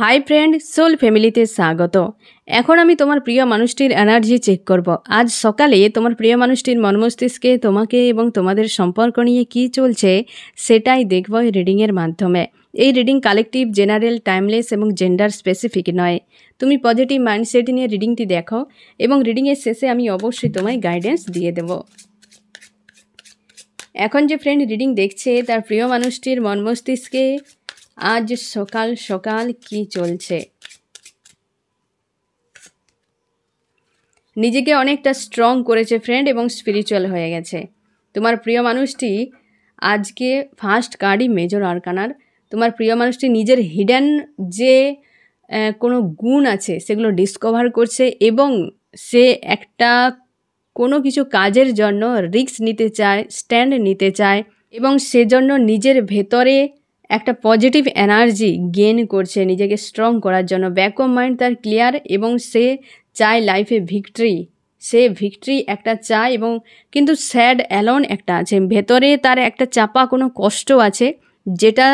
Hi friend soul ফ্যামিলিতে স্বাগত এখন আমি তোমার প্রিয় মানুষটির এনার্জি চেক করব আজ সকালে তোমার প্রিয় মানুষটির মনমস্তিষ্কে তোমাকে এবং তোমাদের সম্পর্ক নিয়ে কি চলছে সেটাই দেখব এই রিডিংয়ের মাধ্যমে এই রিডিং কালেকটিভ জেনারেল টাইমলেস এবং জেন্ডার স্পেসিফিক নয় তুমি পজিটিভ মাইন্ডসেট নিয়ে রিডিংটি দেখো এবং রিডিংয়ের শেষে আমি অবশ্যই তোমায় গাইডেন্স দিয়ে দেব এখন যে ফ্রেন্ড রিডিং দেখছে তার প্রিয় মানুষটির মনমস্তিষ্কে আজ সকাল সকাল কি চলছে নিজেকে অনেকটা স্ট্রং করেছে ফ্রেন্ড এবং স্পিরিচুয়াল হয়ে গেছে তোমার প্রিয় মানুষটি আজকে ফার্স্ট কার্ডই মেজর আরকানার তোমার প্রিয় মানুষটি নিজের হিডেন যে কোনো গুণ আছে সেগুলো ডিসকভার করছে এবং সে একটা কোনো কিছু কাজের জন্য রিস্ক নিতে চায় স্ট্যান্ড নিতে চায় এবং সেজন্য নিজের ভেতরে একটা পজিটিভ এনার্জি গেন করছে নিজেকে স্ট্রং করার জন্য ব্যাক অফ মাইন্ড তার ক্লিয়ার এবং সে চায় লাইফে ভিক্টরি সে ভিক্টরি একটা চায় এবং কিন্তু স্যাড অ্যালন একটা আছে ভেতরে তার একটা চাপা কোনো কষ্ট আছে যেটা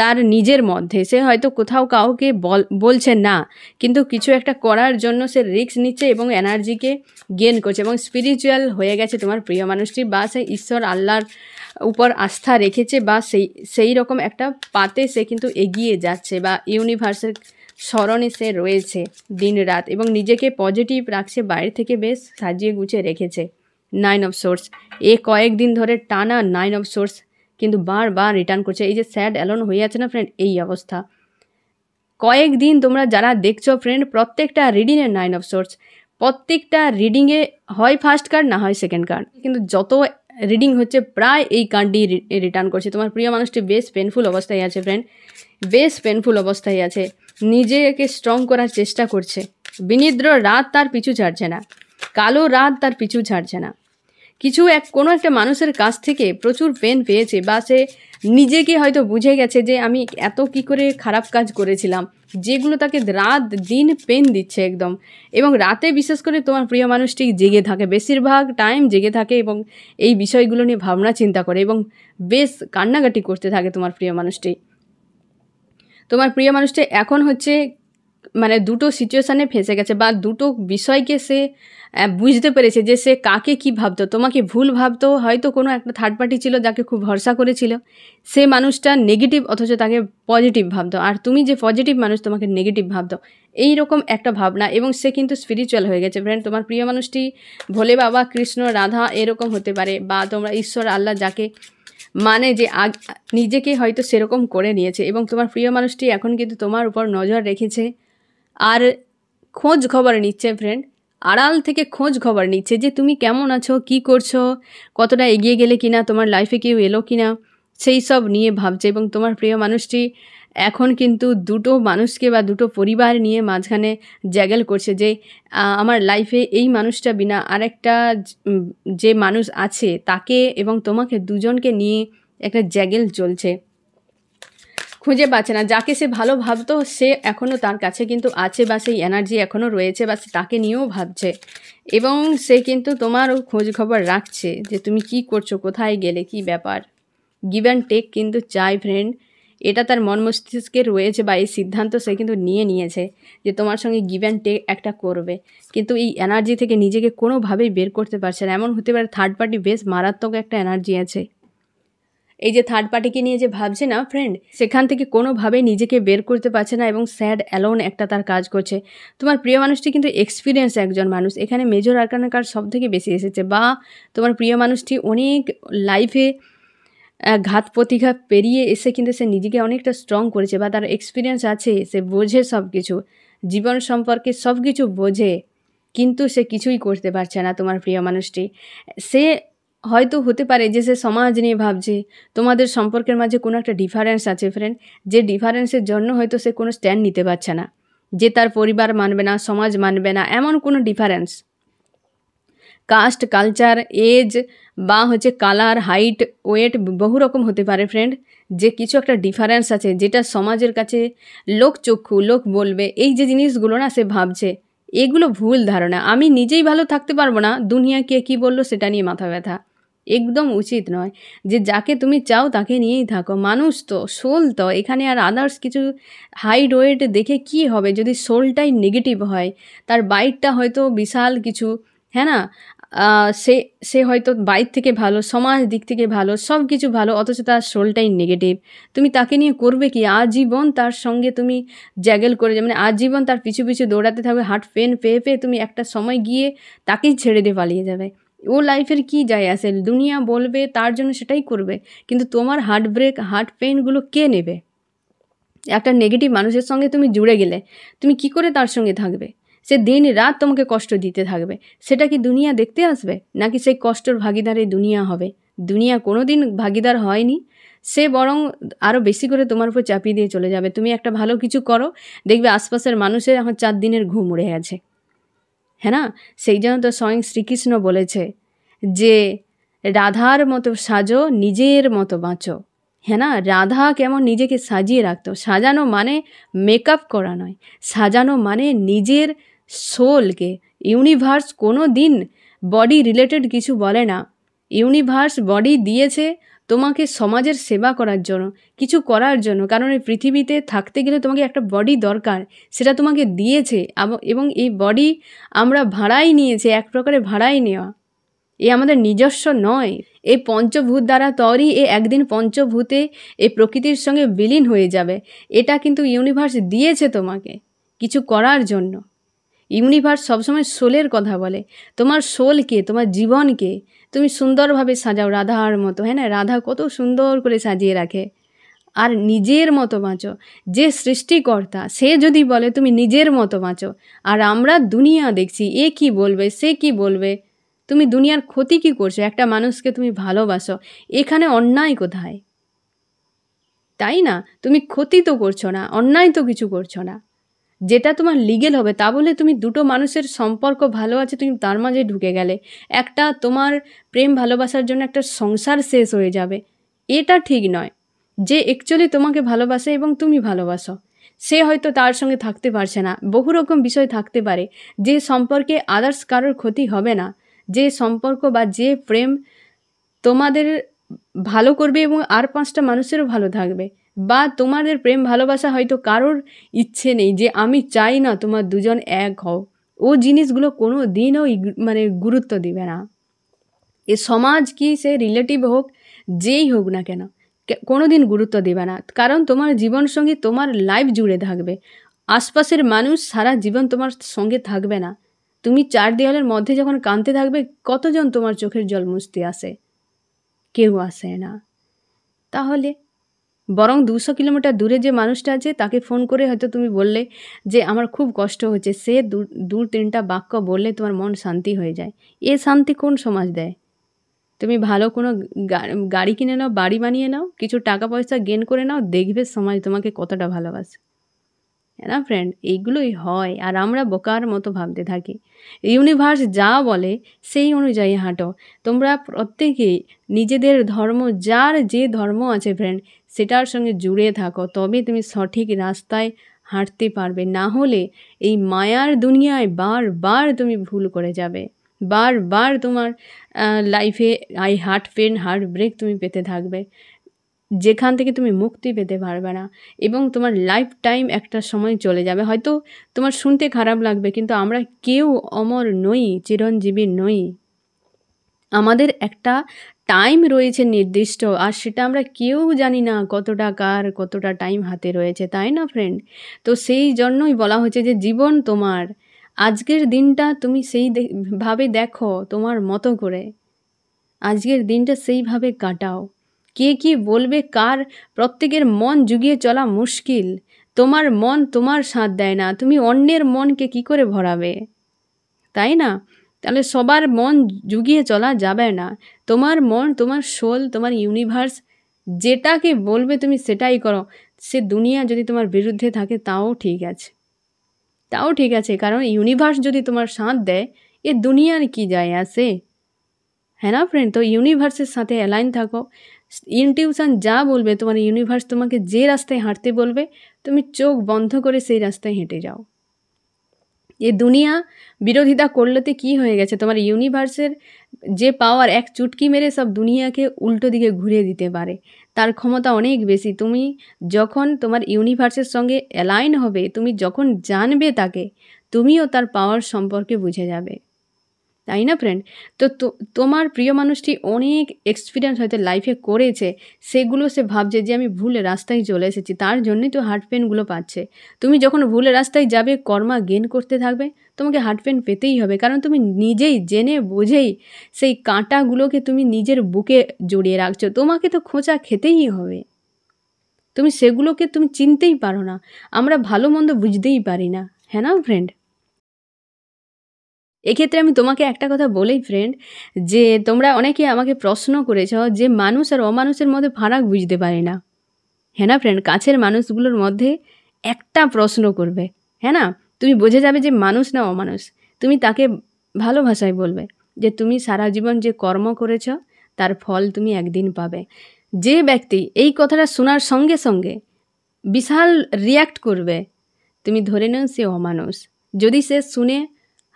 তার নিজের মধ্যে সে হয়তো কোথাও কাউকে বলছে না কিন্তু কিছু একটা করার জন্য সে রিস্ক নিচ্ছে এবং এনার্জিকে গেন করছে এবং স্পিরিচুয়াল হয়ে গেছে তোমার প্রিয় মানুষটি বা সে ঈশ্বর আল্লাহর উপর আস্থা রেখেছে বা সেই সেই রকম একটা পাতে সে কিন্তু এগিয়ে যাচ্ছে বা ইউনিভার্সের স্মরণে সে রয়েছে দিন রাত এবং নিজেকে পজিটিভ রাখছে বাইরে থেকে বেশ সাজিয়ে গুছিয়ে রেখেছে নাইন অফ সোর্স এ কয়েকদিন ধরে টানা নাইন অফ সোর্স কিন্তু বারবার রিটার্ন করছে এই যে স্যাড অ্যালোন হয়ে আছে না ফ্রেন্ড এই অবস্থা কয়েকদিন তোমরা যারা দেখছো ফ্রেন্ড প্রত্যেকটা রিডিংয়ের নাইন অফ সোর্স প্রত্যেকটা রিডিংয়ে হয় ফার্স্ট কার্ড না হয় সেকেন্ড কার্ড কিন্তু যত রিডিং হচ্ছে প্রায় এই কার্ডটি রিটার্ন করছে তোমার প্রিয় মানুষটি বেশ পেনফুল অবস্থায় আছে ফ্রেন্ড বেশ পেনফুল অবস্থায় আছে নিজেকে স্ট্রং করার চেষ্টা করছে বিনিদ্র রাত তার পিছু ছাড়ছে না কালো রাত তার পিছু ছাড়ছে না কিছু এক কোনো একটা মানুষের কাছ থেকে প্রচুর পেন পেয়েছে বা সে নিজেকে হয়তো বুঝে গেছে যে আমি এত কি করে খারাপ কাজ করেছিলাম যেগুলো তাকে রাত দিন পেন দিচ্ছে একদম এবং রাতে বিশেষ করে তোমার প্রিয় মানুষটি জেগে থাকে বেশিরভাগ টাইম জেগে থাকে এবং এই বিষয়গুলো নিয়ে ভাবনা চিন্তা করে এবং বেশ কান্নাকাটি করতে থাকে তোমার প্রিয় মানুষটি তোমার প্রিয় মানুষটি এখন হচ্ছে মানে দুটো সিচুয়েশানে ফেঁসে গেছে বা দুটো বিষয়কে সে বুঝতে পেরেছে যে সে কাকে কি ভাবতো তোমাকে ভুল ভাবতো হয়তো কোনো একটা থার্ড পার্টি ছিল যাকে খুব ভরসা করেছিল সে মানুষটা নেগেটিভ অথচ তাকে পজিটিভ ভাবতো আর তুমি যে পজিটিভ মানুষ তোমাকে নেগেটিভ ভাবতো এই রকম একটা ভাবনা এবং সে কিন্তু স্পিরিচুয়াল হয়ে গেছে ফ্রেন্ড তোমার প্রিয় মানুষটি ভোলে বাবা কৃষ্ণ রাধা এরকম হতে পারে বা তোমরা ঈশ্বর আল্লাহ যাকে মানে যে আগ নিজেকে হয়তো সেরকম করে নিয়েছে এবং তোমার প্রিয় মানুষটি এখন কিন্তু তোমার উপর নজর রেখেছে আর খোঁজ খবর নিচ্ছে ফ্রেন্ড আড়াল থেকে খোঁজ খবর নিচ্ছে যে তুমি কেমন আছো কি করছো কতটা এগিয়ে গেলে কি না তোমার লাইফে কেউ এলো কিনা সেই সব নিয়ে ভাবছে এবং তোমার প্রিয় মানুষটি এখন কিন্তু দুটো মানুষকে বা দুটো পরিবার নিয়ে মাঝখানে জ্যাগেল করছে যে আমার লাইফে এই মানুষটা বিনা আরেকটা যে মানুষ আছে তাকে এবং তোমাকে দুজনকে নিয়ে একটা জ্যাগেল চলছে খুঁজে পাচ্ছে না যাকে সে ভালো ভাবতো সে এখনও তার কাছে কিন্তু আছে বা সেই এনার্জি এখনও রয়েছে বা তাকে নিয়েও ভাবছে এবং সে কিন্তু তোমার খোঁজ খবর রাখছে যে তুমি কি করছো কোথায় গেলে কি ব্যাপার গিভ অ্যান্ড টেক কিন্তু চাই ফ্রেন্ড এটা তার মন মস্তিষ্কে রয়েছে বা এই সিদ্ধান্ত সে কিন্তু নিয়ে নিয়েছে যে তোমার সঙ্গে গিভ অ্যান্ড টেক একটা করবে কিন্তু এই এনার্জি থেকে নিজেকে কোনোভাবেই বের করতে পারছে না এমন হতে পারে থার্ড পার্টি বেশ মারাত্মক একটা এনার্জি আছে এই যে থার্ড পার্টিকে নিয়ে যে ভাবছে না ফ্রেন্ড সেখান থেকে কোনোভাবেই নিজেকে বের করতে পারছে না এবং স্যাড অ্যালোন একটা তার কাজ করছে তোমার প্রিয় মানুষটি কিন্তু এক্সপিরিয়েন্স একজন মানুষ এখানে মেজর আরকানের কাজ সব থেকে বেশি এসেছে বা তোমার প্রিয় মানুষটি অনেক লাইফে ঘাত প্রতিঘাত পেরিয়ে এসে কিন্তু সে নিজেকে অনেকটা স্ট্রং করেছে বা তার এক্সপিরিয়েন্স আছে সে বোঝে সব কিছু জীবন সম্পর্কে সব কিছু বোঝে কিন্তু সে কিছুই করতে পারছে না তোমার প্রিয় মানুষটি সে হয়তো হতে পারে যে সে সমাজ নিয়ে ভাবছে তোমাদের সম্পর্কের মাঝে কোনো একটা ডিফারেন্স আছে ফ্রেন্ড যে ডিফারেন্সের জন্য হয়তো সে কোনো স্ট্যান্ড নিতে পারছে না যে তার পরিবার মানবে না সমাজ মানবে না এমন কোনো ডিফারেন্স কাস্ট কালচার এজ বা হচ্ছে কালার হাইট ওয়েট বহু রকম হতে পারে ফ্রেন্ড যে কিছু একটা ডিফারেন্স আছে যেটা সমাজের কাছে লোক চক্ষু লোক বলবে এই যে জিনিসগুলো না সে ভাবছে এগুলো ভুল ধারণা আমি নিজেই ভালো থাকতে পারবো না দুনিয়া কে কী বললো সেটা নিয়ে মাথা ব্যথা একদম উচিত নয় যে যাকে তুমি চাও তাকে নিয়েই থাকো মানুষ তো সোল তো এখানে আর আদার্স কিছু হাই ওয়েট দেখে কি হবে যদি সোলটাই নেগেটিভ হয় তার বাইটটা হয়তো বিশাল কিছু হ্যাঁ না সে সে হয়তো বাইর থেকে ভালো সমাজ দিক থেকে ভালো সব কিছু ভালো অথচ তার সোলটাই নেগেটিভ তুমি তাকে নিয়ে করবে কি আজীবন তার সঙ্গে তুমি জ্যাগেল করে মানে আজীবন তার পিছু পিছু দৌড়াতে থাকবে হার্ট পেন পেয়ে পেয়ে তুমি একটা সময় গিয়ে তাকেই ছেড়ে দিয়ে পালিয়ে যাবে ও লাইফের কি যায় আসে দুনিয়া বলবে তার জন্য সেটাই করবে কিন্তু তোমার হার্ট ব্রেক হার্ট পেনগুলো কে নেবে একটা নেগেটিভ মানুষের সঙ্গে তুমি জুড়ে গেলে তুমি কি করে তার সঙ্গে থাকবে সে দিন রাত তোমাকে কষ্ট দিতে থাকবে সেটা কি দুনিয়া দেখতে আসবে নাকি সেই কষ্টর ভাগিদারে দুনিয়া হবে দুনিয়া কোনো দিন ভাগিদার হয়নি সে বরং আরও বেশি করে তোমার উপর চাপিয়ে দিয়ে চলে যাবে তুমি একটা ভালো কিছু করো দেখবে আশপাশের মানুষের এখন চার দিনের ঘুম উড়ে আছে হ্যাঁ না সেই জন্য তো স্বয়ং শ্রীকৃষ্ণ বলেছে যে রাধার মতো সাজো নিজের মতো বাঁচো হ্যাঁ না রাধা কেমন নিজেকে সাজিয়ে রাখতো সাজানো মানে মেকআপ করা নয় সাজানো মানে নিজের সোলকে ইউনিভার্স কোনো দিন বডি রিলেটেড কিছু বলে না ইউনিভার্স বডি দিয়েছে তোমাকে সমাজের সেবা করার জন্য কিছু করার জন্য কারণ এই পৃথিবীতে থাকতে গেলে তোমাকে একটা বডি দরকার সেটা তোমাকে দিয়েছে এবং এই বডি আমরা ভাড়াই নিয়েছে এক প্রকারে ভাড়াই নেওয়া এ আমাদের নিজস্ব নয় এই পঞ্চভূত দ্বারা তরই এ একদিন পঞ্চভূতে এই প্রকৃতির সঙ্গে বিলীন হয়ে যাবে এটা কিন্তু ইউনিভার্স দিয়েছে তোমাকে কিছু করার জন্য ইউনিভার্স সবসময় সোলের কথা বলে তোমার সোলকে তোমার জীবনকে তুমি সুন্দরভাবে সাজাও রাধার মতো হ্যাঁ না রাধা কত সুন্দর করে সাজিয়ে রাখে আর নিজের মতো বাঁচো যে সৃষ্টিকর্তা সে যদি বলে তুমি নিজের মতো বাঁচো আর আমরা দুনিয়া দেখছি এ কি বলবে সে কি বলবে তুমি দুনিয়ার ক্ষতি কি করছো একটা মানুষকে তুমি ভালোবাসো এখানে অন্যায় কোথায় তাই না তুমি ক্ষতি তো করছো না অন্যায় তো কিছু করছো না যেটা তোমার লিগেল হবে তা বলে তুমি দুটো মানুষের সম্পর্ক ভালো আছে তুমি তার মাঝে ঢুকে গেলে একটা তোমার প্রেম ভালোবাসার জন্য একটা সংসার শেষ হয়ে যাবে এটা ঠিক নয় যে অ্যাকচুয়ালি তোমাকে ভালোবাসে এবং তুমি ভালোবাসো সে হয়তো তার সঙ্গে থাকতে পারছে না বহু রকম বিষয় থাকতে পারে যে সম্পর্কে আদার্স কারোর ক্ষতি হবে না যে সম্পর্ক বা যে প্রেম তোমাদের ভালো করবে এবং আর পাঁচটা মানুষেরও ভালো থাকবে বা তোমাদের প্রেম ভালোবাসা হয়তো কারোর ইচ্ছে নেই যে আমি চাই না তোমার দুজন এক হও ও জিনিসগুলো কোনো দিনও মানে গুরুত্ব দিবে না এ সমাজ কি সে রিলেটিভ হোক যেই হোক না কেন কোনো দিন গুরুত্ব দেবে না কারণ তোমার জীবনসঙ্গী তোমার লাইফ জুড়ে থাকবে আশপাশের মানুষ সারা জীবন তোমার সঙ্গে থাকবে না তুমি চার দেওয়ালের মধ্যে যখন কাঁদতে থাকবে কতজন তোমার চোখের জল মুছতে আসে কেউ আসে না তাহলে বরং দুশো কিলোমিটার দূরে যে মানুষটা আছে তাকে ফোন করে হয়তো তুমি বললে যে আমার খুব কষ্ট হচ্ছে সে দু তিনটা বাক্য বললে তোমার মন শান্তি হয়ে যায় এ শান্তি কোন সমাজ দেয় তুমি ভালো কোনো গাড়ি কিনে নাও বাড়ি বানিয়ে নাও কিছু টাকা পয়সা গেন করে নাও দেখবে সমাজ তোমাকে কতটা ভালোবাসে না ফ্রেন্ড এইগুলোই হয় আর আমরা বোকার মতো ভাবতে থাকি ইউনিভার্স যা বলে সেই অনুযায়ী হাঁটো তোমরা প্রত্যেকেই নিজেদের ধর্ম যার যে ধর্ম আছে ফ্রেন্ড সেটার সঙ্গে জুড়ে থাকো তবে তুমি সঠিক রাস্তায় হাঁটতে পারবে না হলে এই মায়ার দুনিয়ায় বারবার তুমি ভুল করে যাবে বারবার তোমার লাইফে I hurt pain heartbreak তুমি পেতে থাকবে যেখান থেকে তুমি মুক্তি পেতে পারবে না এবং তোমার লাইফ টাইম একটা সময় চলে যাবে হয়তো তোমার শুনতে খারাপ লাগবে কিন্তু আমরা কেউ অমর নই চিরঞ্জীবী নই আমাদের একটা টাইম রয়েছে নির্দিষ্ট আর সেটা আমরা কেউ জানি না কতটা কার কতটা টাইম হাতে রয়েছে তাই না ফ্রেন্ড তো সেই জন্যই বলা হচ্ছে যে জীবন তোমার আজকের দিনটা তুমি সেই ভাবে দেখো তোমার মতো করে আজকের দিনটা সেইভাবে কাটাও কে কি বলবে কার প্রত্যেকের মন জুগিয়ে চলা মুশকিল তোমার মন তোমার সাথ দেয় না তুমি অন্যের মনকে কি করে ভরাবে তাই না তাহলে সবার মন জুগিয়ে চলা যাবে না তোমার মন তোমার সোল তোমার ইউনিভার্স যেটাকে বলবে তুমি সেটাই করো সে দুনিয়া যদি তোমার বিরুদ্ধে থাকে তাও ঠিক আছে তাও ঠিক আছে কারণ ইউনিভার্স যদি তোমার সাঁত দেয় এ দুনিয়ার কি যায় আসে হ্যাঁ না ফ্রেন্ড তো ইউনিভার্সের সাথে অ্যালাইন থাকো ইনটিউশন যা বলবে তোমার ইউনিভার্স তোমাকে যে রাস্তায় হাঁটতে বলবে তুমি চোখ বন্ধ করে সেই রাস্তায় হেঁটে যাও এ দুনিয়া বিরোধিতা করলেতে কি হয়ে গেছে তোমার ইউনিভার্সের যে পাওয়ার এক চুটকি মেরে সব দুনিয়াকে উল্টো দিকে ঘুরিয়ে দিতে পারে তার ক্ষমতা অনেক বেশি তুমি যখন তোমার ইউনিভার্সের সঙ্গে অ্যালাইন হবে তুমি যখন জানবে তাকে তুমিও তার পাওয়ার সম্পর্কে বুঝে যাবে তাই না ফ্রেন্ড তো তোমার প্রিয় মানুষটি অনেক এক্সপিরিয়েন্স হয়তো লাইফে করেছে সেগুলো সে ভাবছে যে আমি ভুল রাস্তায় চলে এসেছি তার জন্যই তো হার্ট পেনগুলো পাচ্ছে তুমি যখন ভুল রাস্তায় যাবে কর্মা গেন করতে থাকবে তোমাকে হার্ট পেন পেতেই হবে কারণ তুমি নিজেই জেনে বোঝেই সেই কাঁটাগুলোকে তুমি নিজের বুকে জড়িয়ে রাখছো তোমাকে তো খোঁচা খেতেই হবে তুমি সেগুলোকে তুমি চিনতেই পারো না আমরা ভালো মন্দ বুঝতেই পারি না হ্যাঁ না ফ্রেন্ড এক্ষেত্রে আমি তোমাকে একটা কথা বলেই ফ্রেন্ড যে তোমরা অনেকে আমাকে প্রশ্ন করেছ যে মানুষ আর অমানুষের মধ্যে ফারাক বুঝতে পারি না হ্যাঁ না ফ্রেন্ড কাছের মানুষগুলোর মধ্যে একটা প্রশ্ন করবে হ্যাঁ না তুমি বোঝে যাবে যে মানুষ না অমানুষ তুমি তাকে ভালো ভাষায় বলবে যে তুমি সারা জীবন যে কর্ম করেছ তার ফল তুমি একদিন পাবে যে ব্যক্তি এই কথাটা শোনার সঙ্গে সঙ্গে বিশাল রিয়্যাক্ট করবে তুমি ধরে নাও সে অমানুষ যদি সে শুনে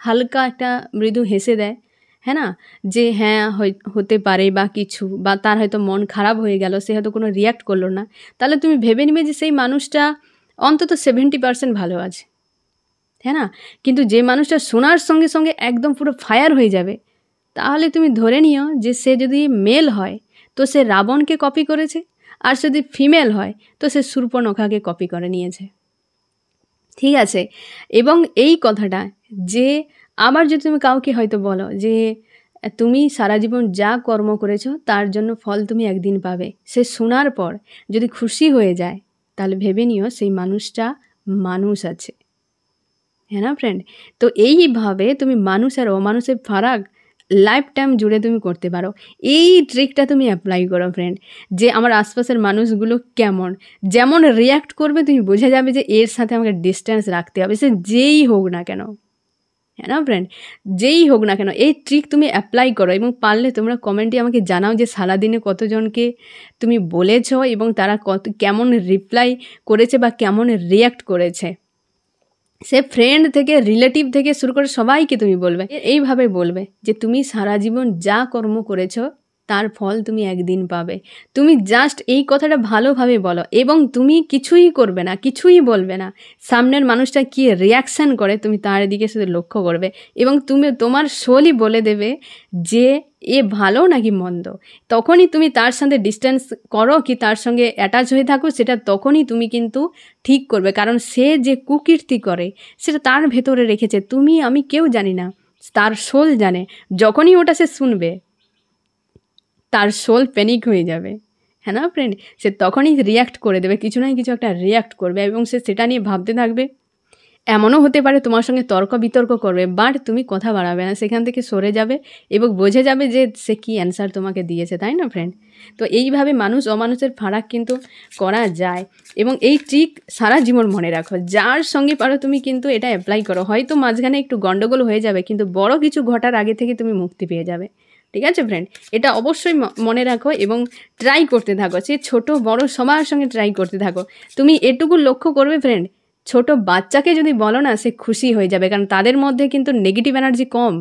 হালকা একটা মৃদু হেসে দেয় হ্যাঁ না যে হ্যাঁ হতে পারে বা কিছু বা তার হয়তো মন খারাপ হয়ে গেল সে হয়তো কোনো রিয়াক্ট করলো না তাহলে তুমি ভেবে নিবে যে সেই মানুষটা অন্তত সেভেন্টি পার্সেন্ট ভালো আছে হ্যাঁ না কিন্তু যে মানুষটা শোনার সঙ্গে সঙ্গে একদম পুরো ফায়ার হয়ে যাবে তাহলে তুমি ধরে নিও যে সে যদি মেল হয় তো সে রাবণকে কপি করেছে আর যদি ফিমেল হয় তো সে সূর্পনখাকে কপি করে নিয়েছে ঠিক আছে এবং এই কথাটা যে আবার যদি তুমি কাউকে হয়তো বলো যে তুমি সারা জীবন যা কর্ম করেছো তার জন্য ফল তুমি একদিন পাবে সে শোনার পর যদি খুশি হয়ে যায় তাহলে ভেবে নিও সেই মানুষটা মানুষ আছে হ্যাঁ না ফ্রেন্ড তো এইভাবে তুমি মানুষ আর অমানুষের ফারাক লাইফ টাইম জুড়ে তুমি করতে পারো এই ট্রিকটা তুমি অ্যাপ্লাই করো ফ্রেন্ড যে আমার আশপাশের মানুষগুলো কেমন যেমন রিয়্যাক্ট করবে তুমি বোঝা যাবে যে এর সাথে আমাকে ডিস্টেন্স রাখতে হবে সে যেই হোক না কেন হ্যাঁ না ফ্রেন্ড যেই হোক না কেন এই ট্রিক তুমি অ্যাপ্লাই করো এবং পারলে তোমরা কমেন্টে আমাকে জানাও যে সারাদিনে কতজনকে তুমি বলেছ এবং তারা কত কেমন রিপ্লাই করেছে বা কেমন রিয়্যাক্ট করেছে সে ফ্রেন্ড থেকে রিলেটিভ থেকে শুরু করে সবাইকে তুমি বলবে এইভাবে বলবে যে তুমি সারা জীবন যা কর্ম করেছো তার ফল তুমি একদিন পাবে তুমি জাস্ট এই কথাটা ভালোভাবে বলো এবং তুমি কিছুই করবে না কিছুই বলবে না সামনের মানুষটা কি রিয়াকশান করে তুমি তার দিকে শুধু লক্ষ্য করবে এবং তুমি তোমার শোলই বলে দেবে যে এ ভালো নাকি মন্দ তখনই তুমি তার সাথে ডিস্টেন্স করো কি তার সঙ্গে অ্যাটাচ হয়ে থাকো সেটা তখনই তুমি কিন্তু ঠিক করবে কারণ সে যে কুকীর্তি করে সেটা তার ভেতরে রেখেছে তুমি আমি কেউ জানি না তার সোল জানে যখনই ওটা সে শুনবে তার সোল প্যানিক হয়ে যাবে হ্যাঁ না ফ্রেন্ড সে তখনই রিয়্যাক্ট করে দেবে কিছু না কিছু একটা রিয়্যাক্ট করবে এবং সে সেটা নিয়ে ভাবতে থাকবে এমনও হতে পারে তোমার সঙ্গে তর্ক বিতর্ক করবে বাট তুমি কথা বাড়াবে না সেখান থেকে সরে যাবে এবং বোঝে যাবে যে সে কী অ্যান্সার তোমাকে দিয়েছে তাই না ফ্রেন্ড তো এইভাবে মানুষ অমানুষের ফারাক কিন্তু করা যায় এবং এই ট্রিক সারা জীবন মনে রাখো যার সঙ্গে পারো তুমি কিন্তু এটা অ্যাপ্লাই করো হয়তো মাঝখানে একটু গণ্ডগোল হয়ে যাবে কিন্তু বড় কিছু ঘটার আগে থেকে তুমি মুক্তি পেয়ে যাবে ঠিক আছে ফ্রেন্ড এটা অবশ্যই মনে রাখো এবং ট্রাই করতে থাকো সে ছোট বড় সবার সঙ্গে ট্রাই করতে থাকো তুমি এটুকু লক্ষ্য করবে ফ্রেন্ড ছোট বাচ্চাকে যদি বলো না সে খুশি হয়ে যাবে কারণ তাদের মধ্যে কিন্তু নেগেটিভ এনার্জি কম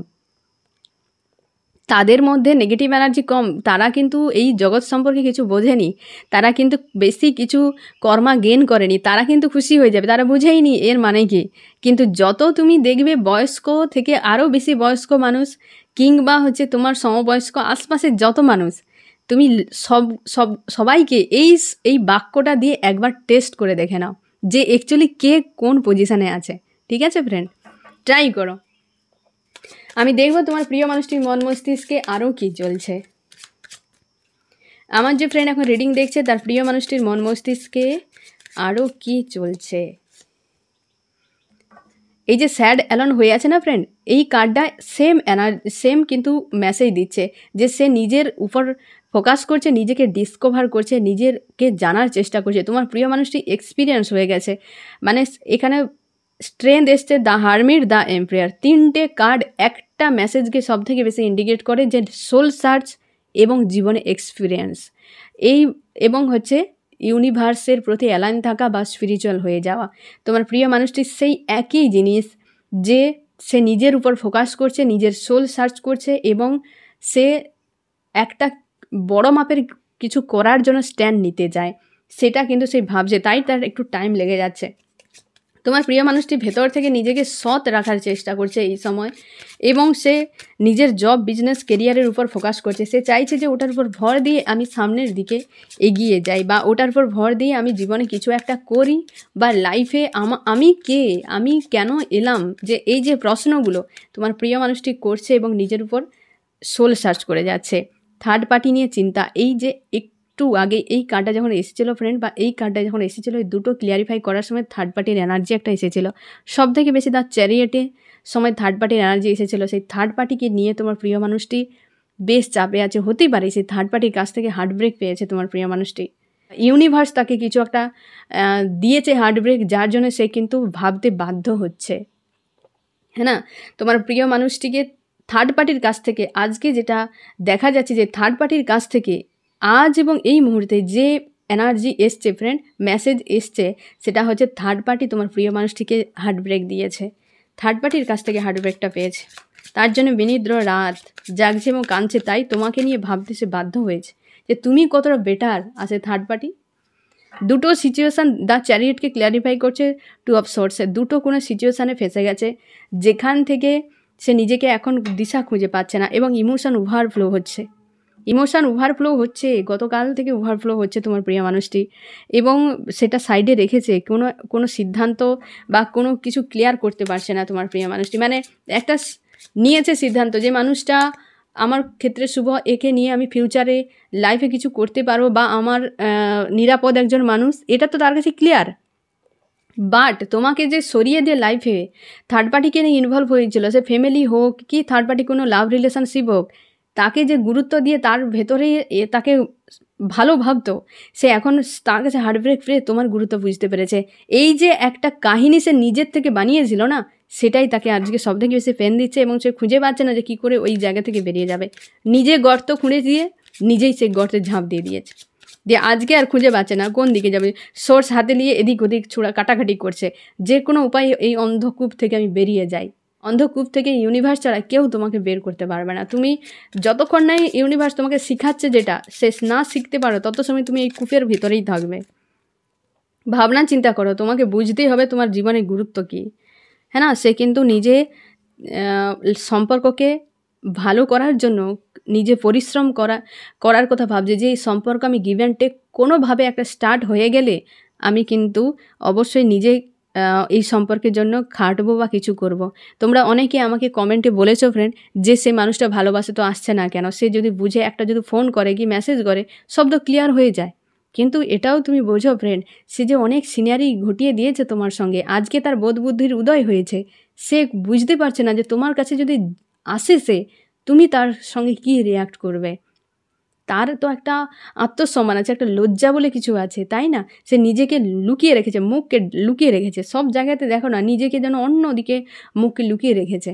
তাদের মধ্যে নেগেটিভ এনার্জি কম তারা কিন্তু এই জগৎ সম্পর্কে কিছু বোঝেনি তারা কিন্তু বেশি কিছু কর্মা গেন করেনি তারা কিন্তু খুশি হয়ে যাবে তারা বুঝেইনি এর মানে কি কিন্তু যত তুমি দেখবে বয়স্ক থেকে আরও বেশি বয়স্ক মানুষ কিংবা হচ্ছে তোমার সমবয়স্ক আশপাশের যত মানুষ তুমি সব সব সবাইকে এই এই বাক্যটা দিয়ে একবার টেস্ট করে দেখে নাও যে অ্যাকচুয়ালি কে কোন পজিশানে আছে ঠিক আছে ফ্রেন্ড ট্রাই করো আমি দেখবো তোমার প্রিয় মানুষটির মন মস্তিষ্কে আরও কী চলছে আমার যে ফ্রেন্ড এখন রিডিং দেখছে তার প্রিয় মানুষটির মন মস্তিষ্কে আরও কি চলছে এই যে স্যাড অ্যালন হয়ে আছে না ফ্রেন্ড এই কার্ডটা সেম এনার সেম কিন্তু মেসেজ দিচ্ছে যে সে নিজের উপর ফোকাস করছে নিজেকে ডিসকভার করছে নিজেরকে জানার চেষ্টা করছে তোমার প্রিয় মানুষটি এক্সপিরিয়েন্স হয়ে গেছে মানে এখানে স্ট্রেন্থ এসছে দ্য হার্মির দ্য এম্প্রেয়ার তিনটে কার্ড একটা মেসেজকে সব থেকে বেশি ইন্ডিকেট করে যে সোল সার্চ এবং জীবনে এক্সপিরিয়েন্স এই এবং হচ্ছে ইউনিভার্সের প্রতি অ্যালাইন থাকা বা স্পিরিচুয়াল হয়ে যাওয়া তোমার প্রিয় মানুষটি সেই একই জিনিস যে সে নিজের উপর ফোকাস করছে নিজের সোল সার্চ করছে এবং সে একটা বড় মাপের কিছু করার জন্য স্ট্যান্ড নিতে যায় সেটা কিন্তু সে ভাবছে তাই তার একটু টাইম লেগে যাচ্ছে তোমার প্রিয় মানুষটি ভেতর থেকে নিজেকে সৎ রাখার চেষ্টা করছে এই সময় এবং সে নিজের জব বিজনেস কেরিয়ারের উপর ফোকাস করছে সে চাইছে যে ওটার উপর ভর দিয়ে আমি সামনের দিকে এগিয়ে যাই বা ওটার উপর ভর দিয়ে আমি জীবনে কিছু একটা করি বা লাইফে আমি কে আমি কেন এলাম যে এই যে প্রশ্নগুলো তোমার প্রিয় মানুষটি করছে এবং নিজের উপর সোল সার্চ করে যাচ্ছে থার্ড পার্টি নিয়ে চিন্তা এই যে এক একটু আগে এই কার্ডটা যখন এসেছিলো ফ্রেন্ড বা এই কার্ডটা যখন এসেছিলো এই দুটো ক্লিয়ারিফাই করার সময় থার্ড পার্টির এনার্জি একটা এসেছিলো সব থেকে বেশি তার চ্যারিয়েটে সময় থার্ড পার্টির এনার্জি এসেছিলো সেই থার্ড পার্টিকে নিয়ে তোমার প্রিয় মানুষটি বেশ চাপে আছে হতেই পারে সেই থার্ড পার্টির কাছ থেকে হার্টব্রেক পেয়েছে তোমার প্রিয় মানুষটি ইউনিভার্স তাকে কিছু একটা দিয়েছে হার্টব্রেক যার জন্য সে কিন্তু ভাবতে বাধ্য হচ্ছে হ্যাঁ না তোমার প্রিয় মানুষটিকে থার্ড পার্টির কাছ থেকে আজকে যেটা দেখা যাচ্ছে যে থার্ড পার্টির কাছ থেকে আজ এবং এই মুহূর্তে যে এনার্জি এসছে ফ্রেন্ড মেসেজ এসছে সেটা হচ্ছে থার্ড পার্টি তোমার প্রিয় মানুষটিকে হার্ট ব্রেক দিয়েছে থার্ড পার্টির কাছ থেকে হার্ট ব্রেকটা পেয়েছে তার জন্য বিনিদ্র রাত জাগছে এবং কাঁদছে তাই তোমাকে নিয়ে ভাবতে সে বাধ্য হয়েছে যে তুমি কতটা বেটার আছে থার্ড পার্টি দুটো সিচুয়েশান দ্য চ্যারিয়েটকে ক্ল্যারিফাই করছে টু অফ সোর্সে দুটো কোনো সিচুয়েশানে ফেসে গেছে যেখান থেকে সে নিজেকে এখন দিশা খুঁজে পাচ্ছে না এবং ইমোশন ওভারফ্লো হচ্ছে ইমোশান ওভারফ্লো হচ্ছে গতকাল থেকে ওভারফ্লো হচ্ছে তোমার প্রিয় মানুষটি এবং সেটা সাইডে রেখেছে কোনো কোনো সিদ্ধান্ত বা কোনো কিছু ক্লিয়ার করতে পারছে না তোমার প্রিয় মানুষটি মানে একটা নিয়েছে সিদ্ধান্ত যে মানুষটা আমার ক্ষেত্রে শুভ একে নিয়ে আমি ফিউচারে লাইফে কিছু করতে পারবো বা আমার নিরাপদ একজন মানুষ এটা তো তার কাছে ক্লিয়ার বাট তোমাকে যে সরিয়ে দিয়ে লাইফে থার্ড পার্টিকে নিয়ে ইনভলভ হয়েছিল সে ফ্যামিলি হোক কি থার্ড পার্টি কোনো লাভ রিলেশনশিপ হোক তাকে যে গুরুত্ব দিয়ে তার ভেতরেই এ তাকে ভালো ভাবতো সে এখন তার কাছে ব্রেক ফ্রে তোমার গুরুত্ব বুঝতে পেরেছে এই যে একটা কাহিনী সে নিজের থেকে বানিয়েছিল না সেটাই তাকে আজকে সব থেকে বেশি ফ্যান দিচ্ছে এবং সে খুঁজে পাচ্ছে না যে কী করে ওই জায়গা থেকে বেরিয়ে যাবে নিজে গর্ত খুঁড়ে দিয়ে নিজেই সে গর্তের ঝাঁপ দিয়ে দিয়েছে দিয়ে আজকে আর খুঁজে পাচ্ছে না কোন দিকে যাবে সোর্স হাতে নিয়ে এদিক ওদিক ছোড়া কাটাকাটি করছে যে কোনো উপায় এই অন্ধকূপ থেকে আমি বেরিয়ে যাই অন্ধকূপ থেকে ইউনিভার্স ছাড়া কেউ তোমাকে বের করতে পারবে না তুমি যতক্ষণ না ইউনিভার্স তোমাকে শিখাচ্ছে যেটা সে না শিখতে পারো তত সময় তুমি এই কূপের ভিতরেই থাকবে ভাবনা চিন্তা করো তোমাকে বুঝতেই হবে তোমার জীবনের গুরুত্ব কী হ্যাঁ না সে কিন্তু নিজে সম্পর্ককে ভালো করার জন্য নিজে পরিশ্রম করা করার কথা ভাবছে যে এই সম্পর্ক আমি গিভ অ্যান্ড টেক কোনোভাবে একটা স্টার্ট হয়ে গেলে আমি কিন্তু অবশ্যই নিজে এই সম্পর্কের জন্য খাটবো বা কিছু করব। তোমরা অনেকে আমাকে কমেন্টে বলেছো ফ্রেন্ড যে সে মানুষটা ভালোবাসে তো আসছে না কেন সে যদি বুঝে একটা যদি ফোন করে কি মেসেজ করে শব্দ ক্লিয়ার হয়ে যায় কিন্তু এটাও তুমি বোঝো ফ্রেন্ড সে যে অনেক সিনিয়ারি ঘটিয়ে দিয়েছে তোমার সঙ্গে আজকে তার বোধবুদ্ধির উদয় হয়েছে সে বুঝতে পারছে না যে তোমার কাছে যদি আসে সে তুমি তার সঙ্গে কি রিয়াক্ট করবে তার তো একটা আত্মসম্মান আছে একটা লজ্জা বলে কিছু আছে তাই না সে নিজেকে লুকিয়ে রেখেছে মুখকে লুকিয়ে রেখেছে সব জায়গাতে দেখো না নিজেকে যেন অন্য দিকে মুখকে লুকিয়ে রেখেছে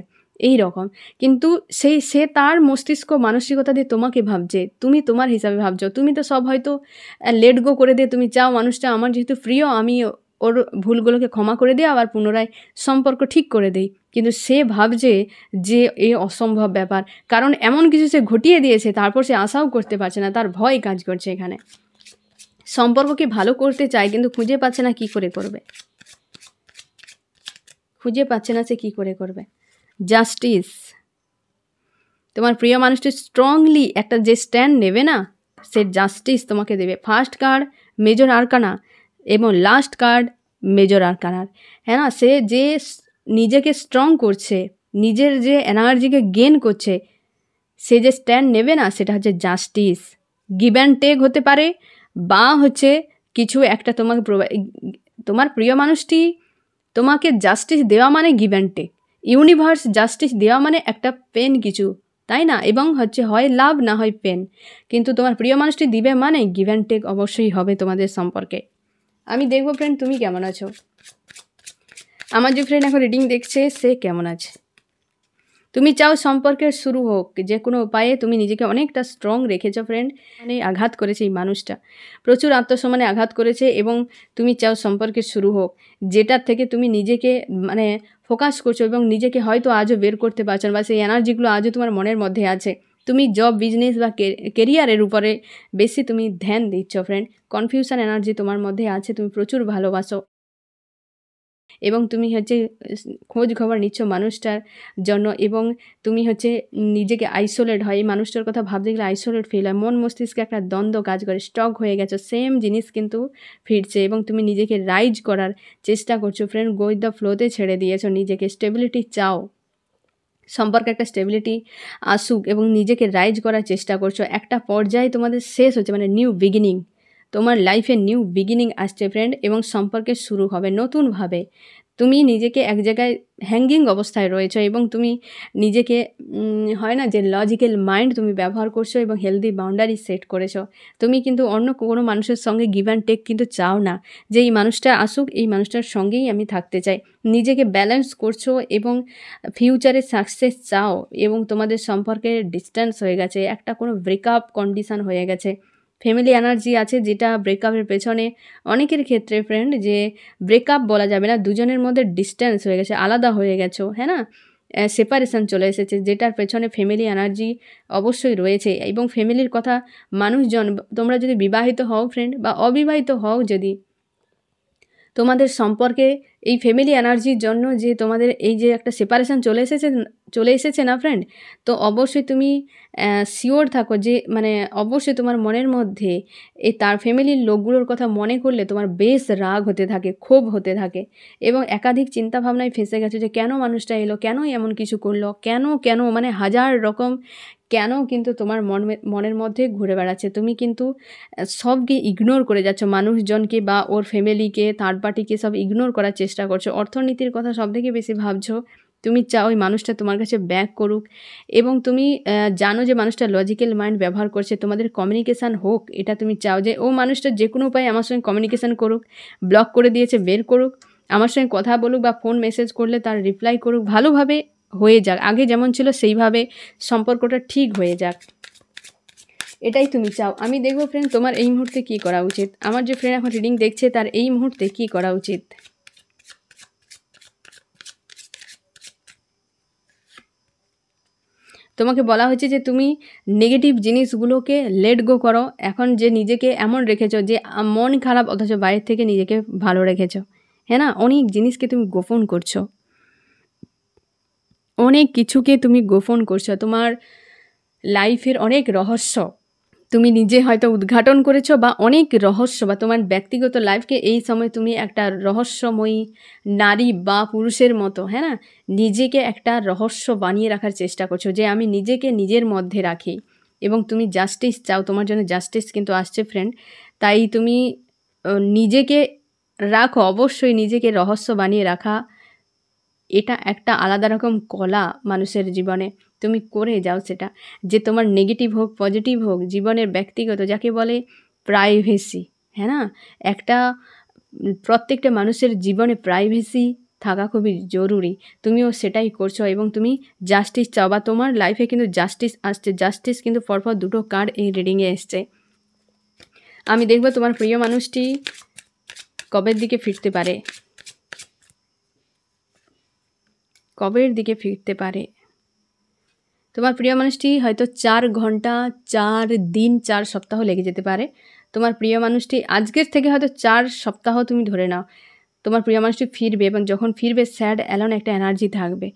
এই রকম কিন্তু সেই সে তার মস্তিষ্ক মানসিকতা দিয়ে তোমাকে ভাবছে তুমি তোমার হিসাবে ভাবছো তুমি তো সব হয়তো লেট গো করে দিয়ে তুমি চাও মানুষটা আমার যেহেতু প্রিয় আমি ওর ভুলগুলোকে ক্ষমা করে দিয়ে আবার পুনরায় সম্পর্ক ঠিক করে দেই কিন্তু সে ভাবছে যে এ অসম্ভব ব্যাপার কারণ এমন কিছু সে ঘটিয়ে দিয়েছে তারপর সে আশাও করতে পারছে না তার ভয় কাজ করছে এখানে সম্পর্ককে ভালো করতে চায় কিন্তু খুঁজে পাচ্ছে না কি করে করবে খুঁজে পাচ্ছে না সে কি করে করবে জাস্টিস তোমার প্রিয় মানুষটি স্ট্রংলি একটা যে স্ট্যান্ড নেবে না সে জাস্টিস তোমাকে দেবে ফার্স্ট কার্ড মেজর আরকানা এবং লাস্ট কার্ড মেজর আর্কানার হ্যাঁ না সে যে নিজেকে স্ট্রং করছে নিজের যে এনার্জিকে গেন করছে সে যে স্ট্যান্ড নেবে না সেটা হচ্ছে জাস্টিস গিভ অ্যান্ড টেক হতে পারে বা হচ্ছে কিছু একটা তোমাকে তোমার প্রিয় মানুষটি তোমাকে জাস্টিস দেওয়া মানে give and take universe justice দেওয়া মানে একটা পেন কিছু তাই না এবং হচ্ছে হয় লাভ না হয় পেন কিন্তু তোমার প্রিয় মানুষটি দিবে মানে গিভ অ্যান্ড টেক অবশ্যই হবে তোমাদের সম্পর্কে আমি দেখবো ফ্রেন্ড তুমি কেমন আছো আমার যে ফ্রেন্ড এখন রিডিং দেখছে সে কেমন আছে তুমি চাও সম্পর্কের শুরু হোক যে কোনো উপায়ে তুমি নিজেকে অনেকটা স্ট্রং রেখেছ ফ্রেন্ড মানে আঘাত করেছে এই মানুষটা প্রচুর আত্মসম্মানে আঘাত করেছে এবং তুমি চাও সম্পর্কের শুরু হোক যেটার থেকে তুমি নিজেকে মানে ফোকাস করছো এবং নিজেকে হয়তো আজও বের করতে পারছো না বা সেই এনার্জিগুলো আজও তোমার মনের মধ্যে আছে তুমি জব বিজনেস বা কেরিয়ারের উপরে বেশি তুমি ধ্যান দিচ্ছ ফ্রেন্ড কনফিউশন এনার্জি তোমার মধ্যে আছে তুমি প্রচুর ভালোবাসো এবং তুমি হচ্ছে খোঁজ খবর নিচ্ছ মানুষটার জন্য এবং তুমি হচ্ছে নিজেকে আইসোলেট হয় এই মানুষটার কথা ভাবতে গেলে আইসোলেট ফিল হয় মন মস্তিষ্কে একটা দ্বন্দ্ব কাজ করে স্টক হয়ে গেছো সেম জিনিস কিন্তু ফিরছে এবং তুমি নিজেকে রাইজ করার চেষ্টা করছো ফ্রেন্ড গোই দ্য ফ্লোতে ছেড়ে দিয়েছো নিজেকে স্টেবিলিটি চাও সম্পর্কে একটা স্টেবিলিটি আসুক এবং নিজেকে রাইজ করার চেষ্টা করছো একটা পর্যায়ে তোমাদের শেষ হচ্ছে মানে নিউ বিগিনিং তোমার লাইফে নিউ বিগিনিং আসছে ফ্রেন্ড এবং সম্পর্কে শুরু হবে নতুনভাবে তুমি নিজেকে এক জায়গায় হ্যাঙ্গিং অবস্থায় রয়েছে এবং তুমি নিজেকে হয় না যে লজিক্যাল মাইন্ড তুমি ব্যবহার করছো এবং হেলদি বাউন্ডারি সেট করেছো তুমি কিন্তু অন্য কোনো মানুষের সঙ্গে গিভ অ্যান্ড টেক কিন্তু চাও না যে এই মানুষটা আসুক এই মানুষটার সঙ্গেই আমি থাকতে চাই নিজেকে ব্যালেন্স করছো এবং ফিউচারে সাকসেস চাও এবং তোমাদের সম্পর্কে ডিস্ট্যান্স হয়ে গেছে একটা কোনো ব্রেকআপ কন্ডিশান হয়ে গেছে ফ্যামিলি এনার্জি আছে যেটা ব্রেকআপের পেছনে অনেকের ক্ষেত্রে ফ্রেন্ড যে ব্রেকআপ বলা যাবে না দুজনের মধ্যে ডিস্ট্যান্স হয়ে গেছে আলাদা হয়ে গেছো হ্যাঁ না সেপারেশান চলে এসেছে যেটার পেছনে ফ্যামিলি এনার্জি অবশ্যই রয়েছে এবং ফ্যামিলির কথা মানুষজন তোমরা যদি বিবাহিত হও ফ্রেন্ড বা অবিবাহিত হও যদি তোমাদের সম্পর্কে এই ফ্যামিলি এনার্জির জন্য যে তোমাদের এই যে একটা সেপারেশান চলে এসেছে চলে এসেছে না ফ্রেন্ড তো অবশ্যই তুমি শিওর থাকো যে মানে অবশ্যই তোমার মনের মধ্যে এই তার ফ্যামিলির লোকগুলোর কথা মনে করলে তোমার বেশ রাগ হতে থাকে ক্ষোভ হতে থাকে এবং একাধিক চিন্তাভাবনায় ফেঁসে গেছে যে কেন মানুষটা এলো কেন এমন কিছু করলো কেন কেন মানে হাজার রকম কেন কিন্তু তোমার মন মনের মধ্যে ঘুরে বেড়াচ্ছে তুমি কিন্তু সবকে ইগনোর করে যাচ্ছ মানুষজনকে বা ওর ফ্যামিলিকে থার্ড পার্টিকে সব ইগনোর করার চেষ্টা করছো অর্থনীতির কথা সব থেকে বেশি ভাবছো তুমি চাও ওই মানুষটা তোমার কাছে ব্যাক করুক এবং তুমি জানো যে মানুষটা লজিক্যাল মাইন্ড ব্যবহার করছে তোমাদের কমিউনিকেশান হোক এটা তুমি চাও যে ও মানুষটা যে কোনো উপায়ে আমার সঙ্গে কমিউনিকেশান করুক ব্লক করে দিয়েছে বের করুক আমার সঙ্গে কথা বলুক বা ফোন মেসেজ করলে তার রিপ্লাই করুক ভালোভাবে হয়ে যাক আগে যেমন ছিল সেইভাবে সম্পর্কটা ঠিক হয়ে যাক এটাই তুমি চাও আমি দেখবো ফ্রেন্ড তোমার এই মুহূর্তে কি করা উচিত আমার যে ফ্রেন্ড এখন রিডিং দেখছে তার এই মুহূর্তে কি করা উচিত তোমাকে বলা হয়েছে যে তুমি নেগেটিভ জিনিসগুলোকে লেট গো করো এখন যে নিজেকে এমন রেখেছো যে মন খারাপ অথচ বাইরের থেকে নিজেকে ভালো রেখেছো হ্যাঁ না অনেক জিনিসকে তুমি গোপন করছো অনেক কিছুকে তুমি গোপন করছো তোমার লাইফের অনেক রহস্য তুমি নিজে হয়তো উদ্ঘাটন করেছো বা অনেক রহস্য বা তোমার ব্যক্তিগত লাইফকে এই সময় তুমি একটা রহস্যময়ী নারী বা পুরুষের মতো হ্যাঁ না নিজেকে একটা রহস্য বানিয়ে রাখার চেষ্টা করছো যে আমি নিজেকে নিজের মধ্যে রাখি এবং তুমি জাস্টিস চাও তোমার জন্য জাস্টিস কিন্তু আসছে ফ্রেন্ড তাই তুমি নিজেকে রাখো অবশ্যই নিজেকে রহস্য বানিয়ে রাখা এটা একটা আলাদা রকম কলা মানুষের জীবনে তুমি করে যাও সেটা যে তোমার নেগেটিভ হোক পজিটিভ হোক জীবনের ব্যক্তিগত যাকে বলে প্রাইভেসি হ্যাঁ না একটা প্রত্যেকটা মানুষের জীবনে প্রাইভেসি থাকা খুবই জরুরি তুমিও সেটাই করছো এবং তুমি জাস্টিস চাও বা তোমার লাইফে কিন্তু জাস্টিস আসছে জাস্টিস কিন্তু পরপর দুটো কার্ড এই রিডিংয়ে এসছে আমি দেখব তোমার প্রিয় মানুষটি কবের দিকে ফিরতে পারে কবের দিকে ফিরতে পারে তোমার প্রিয় মানুষটি হয়তো চার ঘন্টা চার দিন চার সপ্তাহ লেগে যেতে পারে তোমার প্রিয় মানুষটি আজকের থেকে হয়তো চার সপ্তাহ তুমি ধরে নাও তোমার প্রিয় মানুষটি ফিরবে এবং যখন ফিরবে স্যাড অ্যালন একটা এনার্জি থাকবে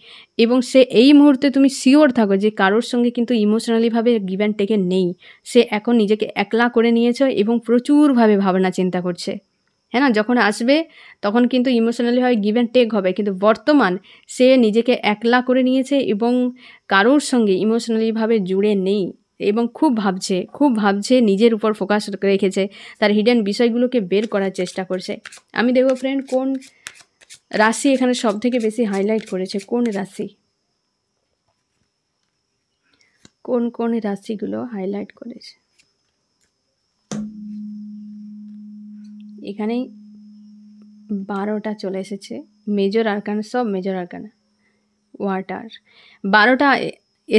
এবং সে এই মুহূর্তে তুমি শিওর থাকো যে কারোর সঙ্গে কিন্তু ইমোশনালিভাবে গিভ অ্যান্ড টেকে নেই সে এখন নিজেকে একলা করে নিয়েছে এবং প্রচুরভাবে ভাবনা চিন্তা করছে হ্যাঁ না যখন আসবে তখন কিন্তু ইমোশনালি হয় গিভ অ্যান্ড টেক হবে কিন্তু বর্তমান সে নিজেকে একলা করে নিয়েছে এবং কারোর সঙ্গে ইমোশনালিভাবে জুড়ে নেই এবং খুব ভাবছে খুব ভাবছে নিজের উপর ফোকাস রেখেছে তার হিডেন বিষয়গুলোকে বের করার চেষ্টা করছে আমি দেখব ফ্রেন্ড কোন রাশি এখানে সব থেকে বেশি হাইলাইট করেছে কোন রাশি কোন কোন রাশিগুলো হাইলাইট করেছে এখানেই বারোটা চলে এসেছে মেজর আরকান সব মেজর আরকান ওয়াটার বারোটা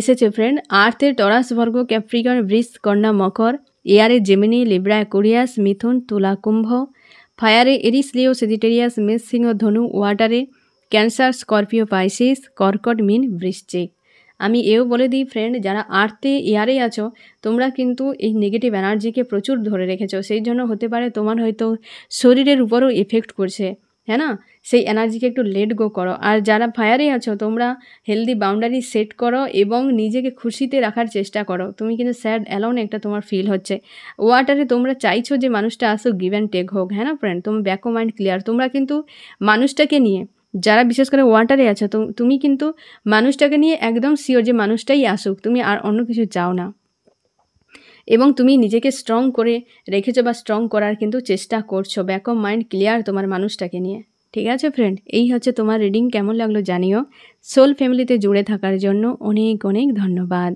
এসেছে ফ্রেন্ড আর্থে টরাস বর্গ ক্যাপ্রিকন ব্রিস কন্যা মকর এয়ারে জেমিনি লিব্রা কোরিয়াস মিথুন তুলা কুম্ভ ফায়ারে এরিস লিও সেজিটেরিয়াস মেসিংহ সিংহ ধনু ওয়াটারে ক্যান্সার স্করপিও পাইসিস কর্কট মিন বৃশ্চিক আমি এও বলে দিই ফ্রেন্ড যারা আর্থে ইয়ারে আছো তোমরা কিন্তু এই নেগেটিভ এনার্জিকে প্রচুর ধরে রেখেছো সেই জন্য হতে পারে তোমার হয়তো শরীরের উপরও এফেক্ট করছে হ্যাঁ না সেই এনার্জিকে একটু লেট গো করো আর যারা ফায়ারে আছো তোমরা হেলদি বাউন্ডারি সেট করো এবং নিজেকে খুশিতে রাখার চেষ্টা করো তুমি কিন্তু স্যাড অ্যালাউন একটা তোমার ফিল হচ্ছে ওয়াটারে তোমরা চাইছো যে মানুষটা আসো গিভ অ্যান্ড টেক হোক হ্যাঁ না ফ্রেন্ড তোমার ও মাইন্ড ক্লিয়ার তোমরা কিন্তু মানুষটাকে নিয়ে যারা বিশেষ করে ওয়াটারে আছো তো তুমি কিন্তু মানুষটাকে নিয়ে একদম শিওর যে মানুষটাই আসুক তুমি আর অন্য কিছু চাও না এবং তুমি নিজেকে স্ট্রং করে রেখেছো বা স্ট্রং করার কিন্তু চেষ্টা করছো ব্যাক অফ মাইন্ড ক্লিয়ার তোমার মানুষটাকে নিয়ে ঠিক আছে ফ্রেন্ড এই হচ্ছে তোমার রিডিং কেমন লাগলো জানিও সোল ফ্যামিলিতে জুড়ে থাকার জন্য অনেক অনেক ধন্যবাদ